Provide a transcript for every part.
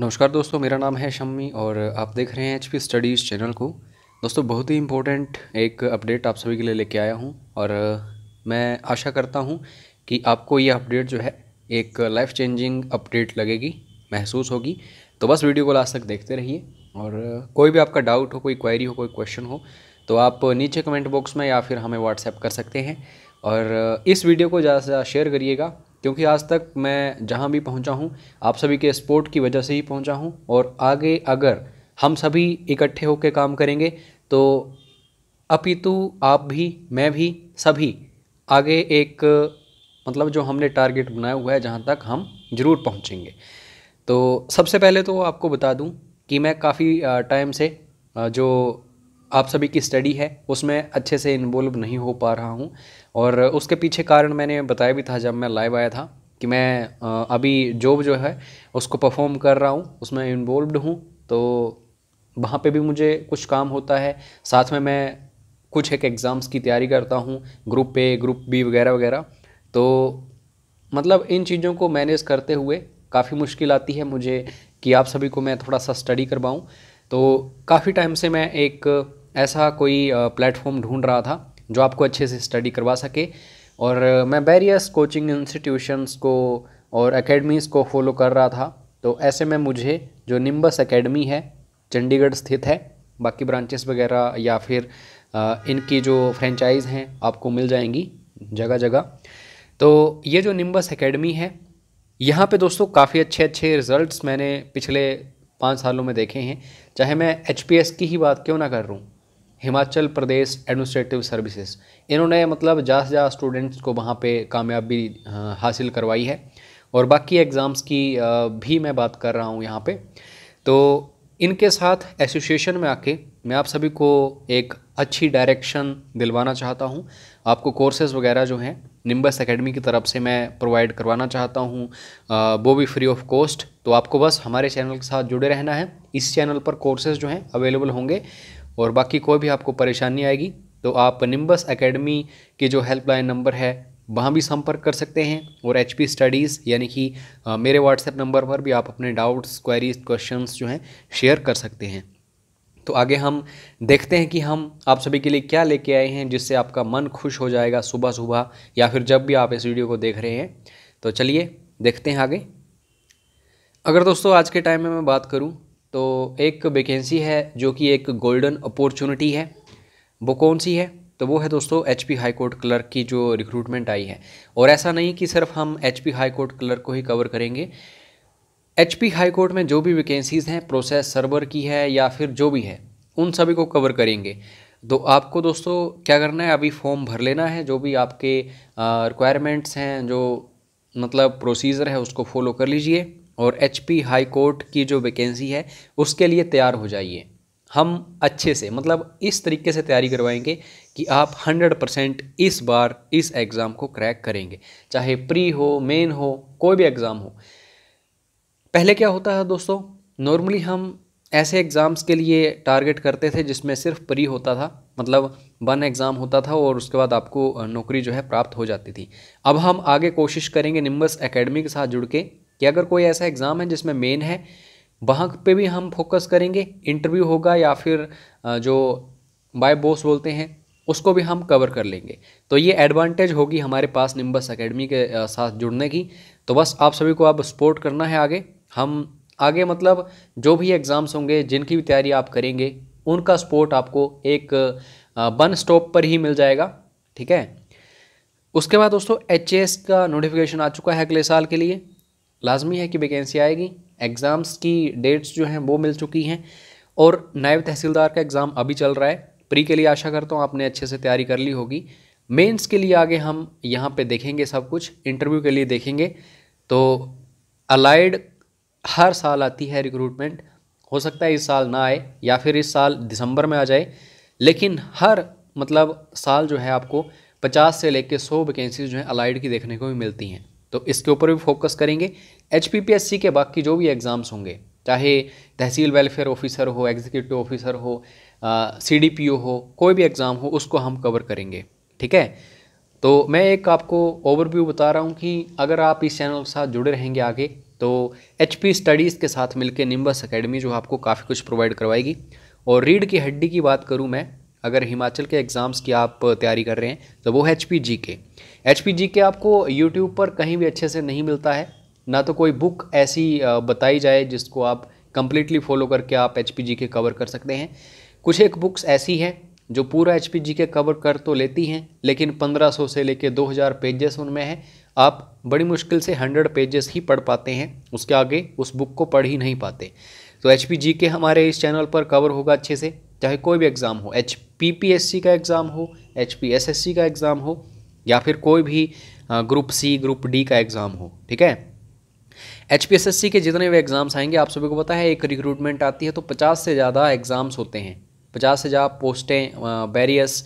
नमस्कार दोस्तों मेरा नाम है शम्मी और आप देख रहे हैं एच स्टडीज़ चैनल को दोस्तों बहुत ही इम्पोर्टेंट एक अपडेट आप सभी के लिए लेके आया हूँ और मैं आशा करता हूँ कि आपको ये अपडेट जो है एक लाइफ चेंजिंग अपडेट लगेगी महसूस होगी तो बस वीडियो को लास्ट तक देखते रहिए और कोई भी आपका डाउट हो कोई क्वायरी हो कोई क्वेश्चन हो तो आप नीचे कमेंट बॉक्स में या फिर हमें व्हाट्सएप कर सकते हैं और इस वीडियो को ज़्यादा से ज़्यादा शेयर करिएगा क्योंकि आज तक मैं जहाँ भी पहुँचा हूँ आप सभी के सपोर्ट की वजह से ही पहुँचा हूँ और आगे अगर हम सभी इकट्ठे होकर काम करेंगे तो अपितु आप भी मैं भी सभी आगे एक मतलब जो हमने टारगेट बनाया हुआ है जहाँ तक हम ज़रूर पहुँचेंगे तो सबसे पहले तो आपको बता दूँ कि मैं काफ़ी टाइम से जो आप सभी की स्टडी है उसमें अच्छे से इन्वॉल्व नहीं हो पा रहा हूँ और उसके पीछे कारण मैंने बताया भी था जब मैं लाइव आया था कि मैं अभी जॉब जो है उसको परफॉर्म कर रहा हूँ उसमें इन्वॉल्व हूँ तो वहाँ पे भी मुझे कुछ काम होता है साथ में मैं कुछ एक एग्ज़ाम्स की तैयारी करता हूँ ग्रुप ए ग्रुप बी वगैरह वगैरह तो मतलब इन चीज़ों को मैनेज करते हुए काफ़ी मुश्किल आती है मुझे कि आप सभी को मैं थोड़ा सा स्टडी करवाऊँ तो काफ़ी टाइम से मैं एक ऐसा कोई प्लेटफॉर्म ढूंढ रहा था जो आपको अच्छे से स्टडी करवा सके और मैं वेरियस कोचिंग इंस्टीट्यूशंस को और एकेडमीज़ को फॉलो कर रहा था तो ऐसे में मुझे जो निम्बस एकेडमी है चंडीगढ़ स्थित है बाकी ब्रांचेस वगैरह या फिर इनकी जो फ्रेंचाइज हैं आपको मिल जाएंगी जगह जगह तो ये जो निम्बस एकेडमी है यहाँ पे दोस्तों काफ़ी अच्छे अच्छे रिज़ल्ट्स मैंने पिछले पाँच सालों में देखे हैं चाहे मैं एच की ही बात क्यों ना कर रहा हूँ हिमाचल प्रदेश एडमिनिस्ट्रेटिव सर्विसेज इन्होंने मतलब ज़्यादा से ज़्यादा स्टूडेंट्स को वहाँ पे कामयाबी हासिल करवाई है और बाकी एग्ज़ाम्स की भी मैं बात कर रहा हूँ यहाँ पे तो इनके साथ एसोसिएशन में आके मैं आप सभी को एक अच्छी डायरेक्शन दिलवाना चाहता हूँ आपको कोर्सेज़ वगैरह जो हैं निम्बस एकेडमी की तरफ से मैं प्रोवाइड करवाना चाहता हूँ वो भी फ्री ऑफ कॉस्ट तो आपको बस हमारे चैनल के साथ जुड़े रहना है इस चैनल पर कोर्सेज़ जो हैं अवेलेबल होंगे और बाकी कोई भी आपको परेशानी आएगी तो आप निम्बस एकेडमी के जो हेल्पलाइन नंबर है वहाँ भी संपर्क कर सकते हैं और एच पी स्टडीज़ यानी कि मेरे व्हाट्सएप नंबर पर भी आप अपने डाउट्स क्वेरीज क्वेश्चंस जो हैं शेयर कर सकते हैं तो आगे हम देखते हैं कि हम आप सभी के लिए क्या लेके आए हैं जिससे आपका मन खुश हो जाएगा सुबह सुबह या फिर जब भी आप इस वीडियो को देख रहे हैं तो चलिए देखते हैं आगे अगर दोस्तों आज के टाइम में मैं बात करूं तो एक वैकेंसी है जो कि एक गोल्डन अपॉर्चुनिटी है वो कौन सी है तो वो है दोस्तों H P high court clerk की जो रिक्रूटमेंट आई है और ऐसा नहीं कि सिर्फ हम H P high court clerk को ही कवर करेंगे एच पी हाई कोर्ट में जो भी वैकेंसीज़ हैं प्रोसेस सर्वर की है या फिर जो भी है उन सभी को कवर करेंगे तो आपको दोस्तों क्या करना है अभी फॉर्म भर लेना है जो भी आपके रिक्वायरमेंट्स हैं जो मतलब प्रोसीजर है उसको फॉलो कर लीजिए और एच पी हाई कोर्ट की जो वैकेंसी है उसके लिए तैयार हो जाइए हम अच्छे से मतलब इस तरीके से तैयारी करवाएंगे कि आप 100 परसेंट इस बार इस एग्ज़ाम को क्रैक करेंगे चाहे प्री हो मेन हो कोई भी एग्ज़ाम हो पहले क्या होता है दोस्तों नॉर्मली हम ऐसे एग्ज़ाम्स के लिए टारगेट करते थे जिसमें सिर्फ प्री होता था मतलब वन एग्ज़ाम होता था और उसके बाद आपको नौकरी जो है प्राप्त हो जाती थी अब हम आगे कोशिश करेंगे निम्बस एकेडमी के साथ जुड़ के कि अगर कोई ऐसा एग्ज़ाम है जिसमें मेन है वहाँ पे भी हम फोकस करेंगे इंटरव्यू होगा या फिर जो बाय बोस बोलते हैं उसको भी हम कवर कर लेंगे तो ये एडवांटेज होगी हमारे पास निम्बस अकेडमी के साथ जुड़ने की तो बस आप सभी को अब सपोर्ट करना है आगे हम आगे मतलब जो भी एग्ज़ाम्स होंगे जिनकी भी तैयारी आप करेंगे उनका सपोर्ट आपको एक वन स्टॉप पर ही मिल जाएगा ठीक है उसके बाद दोस्तों एच का नोटिफिकेशन आ चुका है अगले साल के लिए लाजमी है कि वैकेंसी आएगी एग्ज़ाम्स की डेट्स जो हैं वो मिल चुकी हैं और नायब तहसीलदार का एग्ज़ाम अभी चल रहा है प्री के लिए आशा करता हूँ आपने अच्छे से तैयारी कर ली होगी मेंस के लिए आगे हम यहाँ पे देखेंगे सब कुछ इंटरव्यू के लिए देखेंगे तो अलाइड हर साल आती है रिक्रूटमेंट हो सकता है इस साल ना आए या फिर इस साल दिसंबर में आ जाए लेकिन हर मतलब साल जो है आपको पचास से लेकर सौ वैकेंसीज जो है अलाइड की देखने को भी मिलती हैं तो इसके ऊपर भी फोकस करेंगे एच के बाकी जो भी एग्ज़ाम्स होंगे चाहे तहसील वेलफेयर ऑफिसर हो एग्जीक्यूटिव ऑफिसर हो सी हो कोई भी एग्ज़ाम हो उसको हम कवर करेंगे ठीक है तो मैं एक आपको ओवरव्यू बता रहा हूँ कि अगर आप इस चैनल के साथ जुड़े रहेंगे आगे तो एच स्टडीज़ के साथ मिलकर निम्बस अकेडमी जो आपको काफ़ी कुछ प्रोवाइड करवाएगी और रीढ़ की हड्डी की बात करूँ मैं अगर हिमाचल के एग्ज़ाम्स की आप तैयारी कर रहे हैं तो वो एच पी जी के एच पी जी के आपको यूट्यूब पर कहीं भी अच्छे से नहीं मिलता है ना तो कोई बुक ऐसी बताई जाए जिसको आप कम्प्लीटली फॉलो करके आप एच पी जी के कवर कर सकते हैं कुछ एक बुक्स ऐसी हैं जो पूरा एच पी जी के कवर कर तो लेती हैं लेकिन पंद्रह सौ से दो हज़ार पेजेस उनमें हैं आप बड़ी मुश्किल से हंड्रेड पेजेस ही पढ़ पाते हैं उसके आगे उस बुक को पढ़ ही नहीं पाते तो एच पी जी के हमारे इस चैनल पर कवर होगा अच्छे से चाहे कोई भी एग्ज़ाम हो एच पीपीएससी का एग्ज़ाम हो एचपीएसएससी का एग्ज़ाम हो या फिर कोई भी ग्रुप सी ग्रुप डी का एग्ज़ाम हो ठीक है एच के जितने भी एग्ज़ाम्स आएंगे आप सभी को पता है एक रिक्रूटमेंट आती है तो पचास से ज़्यादा एग्ज़ाम्स होते हैं पचास से ज़्यादा पोस्टें वेरियस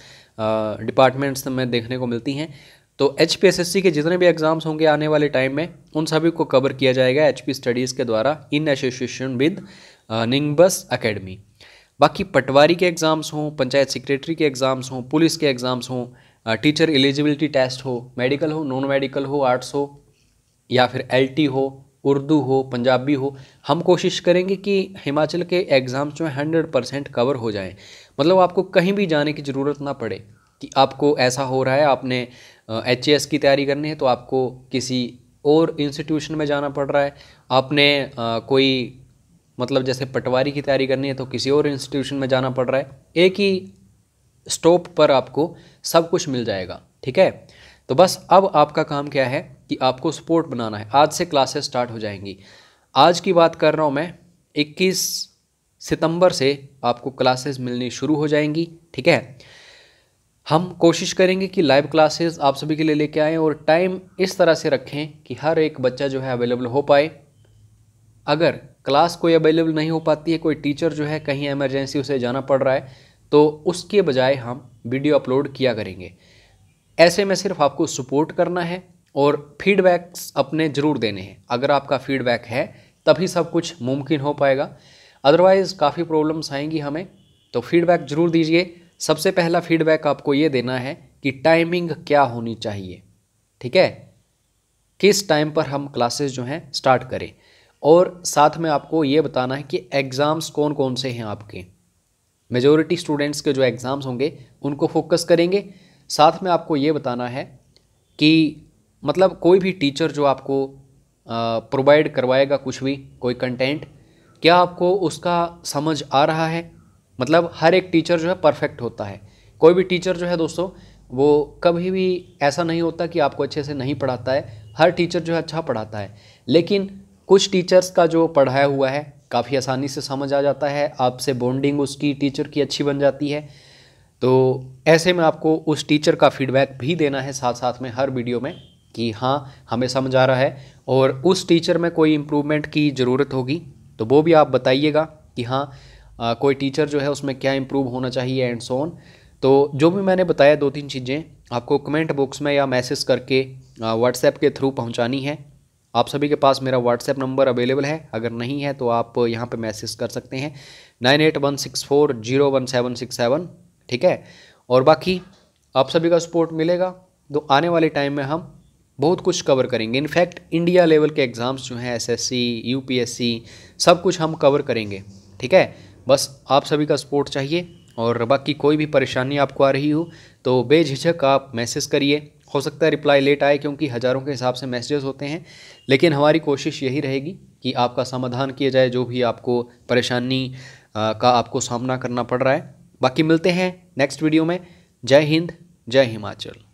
डिपार्टमेंट्स में देखने को मिलती हैं तो एच के जितने भी एग्ज़ाम्स होंगे आने वाले टाइम में उन सभी को कवर किया जाएगा एच स्टडीज़ के द्वारा इन एसोसिएशन विद निंगबस अकेडमी बाकी पटवारी के एग्ज़ाम्स हों पंचायत सेक्रेटरी के एग्ज़ाम्स हों पुलिस के एग्ज़ाम्स हों टीचर एलिजिबिलिटी टेस्ट हो मेडिकल हो नॉन मेडिकल हो आर्ट्स हो या फिर एल हो उर्दू हो पंजाबी हो हम कोशिश करेंगे कि हिमाचल के एग्ज़ाम्स जो हैं हंड्रेड परसेंट कवर हो जाएं मतलब आपको कहीं भी जाने की ज़रूरत ना पड़े कि आपको ऐसा हो रहा है आपने एच uh, की तैयारी करनी है तो आपको किसी और इंस्टीट्यूशन में जाना पड़ रहा है आपने uh, कोई मतलब जैसे पटवारी की तैयारी करनी है तो किसी और इंस्टीट्यूशन में जाना पड़ रहा है एक ही स्टॉप पर आपको सब कुछ मिल जाएगा ठीक है तो बस अब आपका काम क्या है कि आपको सपोर्ट बनाना है आज से क्लासेस स्टार्ट हो जाएंगी आज की बात कर रहा हूँ मैं 21 सितंबर से आपको क्लासेस मिलनी शुरू हो जाएंगी ठीक है हम कोशिश करेंगे कि लाइव क्लासेस आप सभी के लिए लेके आएँ और टाइम इस तरह से रखें कि हर एक बच्चा जो है अवेलेबल हो पाए अगर क्लास कोई अवेलेबल नहीं हो पाती है कोई टीचर जो है कहीं एमरजेंसी उसे जाना पड़ रहा है तो उसके बजाय हम वीडियो अपलोड किया करेंगे ऐसे में सिर्फ आपको सपोर्ट करना है और फीडबैक्स अपने ज़रूर देने हैं अगर आपका फीडबैक है तभी सब कुछ मुमकिन हो पाएगा अदरवाइज़ काफ़ी प्रॉब्लम्स आएंगी हमें तो फीडबैक ज़रूर दीजिए सबसे पहला फीडबैक आपको ये देना है कि टाइमिंग क्या होनी चाहिए ठीक है किस टाइम पर हम क्लासेस जो हैं स्टार्ट करें और साथ में आपको ये बताना है कि एग्ज़ाम्स कौन कौन से हैं आपके मेजोरिटी स्टूडेंट्स के जो एग्ज़ाम्स होंगे उनको फोकस करेंगे साथ में आपको ये बताना है कि मतलब कोई भी टीचर जो आपको प्रोवाइड करवाएगा कुछ भी कोई कंटेंट क्या आपको उसका समझ आ रहा है मतलब हर एक टीचर जो है परफेक्ट होता है कोई भी टीचर जो है दोस्तों वो कभी भी ऐसा नहीं होता कि आपको अच्छे से नहीं पढ़ाता है हर टीचर जो है अच्छा पढ़ाता है लेकिन कुछ टीचर्स का जो पढ़ाया हुआ है काफ़ी आसानी से समझ आ जाता है आपसे बॉन्डिंग उसकी टीचर की अच्छी बन जाती है तो ऐसे में आपको उस टीचर का फीडबैक भी देना है साथ साथ में हर वीडियो में कि हाँ हमें समझ आ रहा है और उस टीचर में कोई इम्प्रूवमेंट की ज़रूरत होगी तो वो भी आप बताइएगा कि हाँ आ, कोई टीचर जो है उसमें क्या इम्प्रूव होना चाहिए एंड सोन तो जो भी मैंने बताया दो तीन चीज़ें आपको कमेंट बॉक्स में या मैसेज करके व्हाट्सएप के थ्रू पहुंचानी है आप सभी के पास मेरा व्हाट्सएप नंबर अवेलेबल है अगर नहीं है तो आप यहाँ पे मैसेज कर सकते हैं nine eight one six four zero one seven six seven ठीक है और बाकी आप सभी का सपोर्ट मिलेगा तो आने वाले टाइम में हम बहुत कुछ कवर करेंगे इनफैक्ट इंडिया लेवल के एग्ज़ाम्स जो हैं एसएससी यूपीएससी सब कुछ हम कवर करेंगे ठीक है बस आप सभी का सपोर्ट चाहिए और बाकी कोई भी परेशानी आपको आ रही हो तो बेझिझक आप मैसेज करिए हो सकता है रिप्लाई लेट आए क्योंकि हज़ारों के हिसाब से मैसेजेस होते हैं लेकिन हमारी कोशिश यही रहेगी कि आपका समाधान किया जाए जो भी आपको परेशानी का आपको सामना करना पड़ रहा है बाकी मिलते हैं नेक्स्ट वीडियो में जय हिंद जय हिमाचल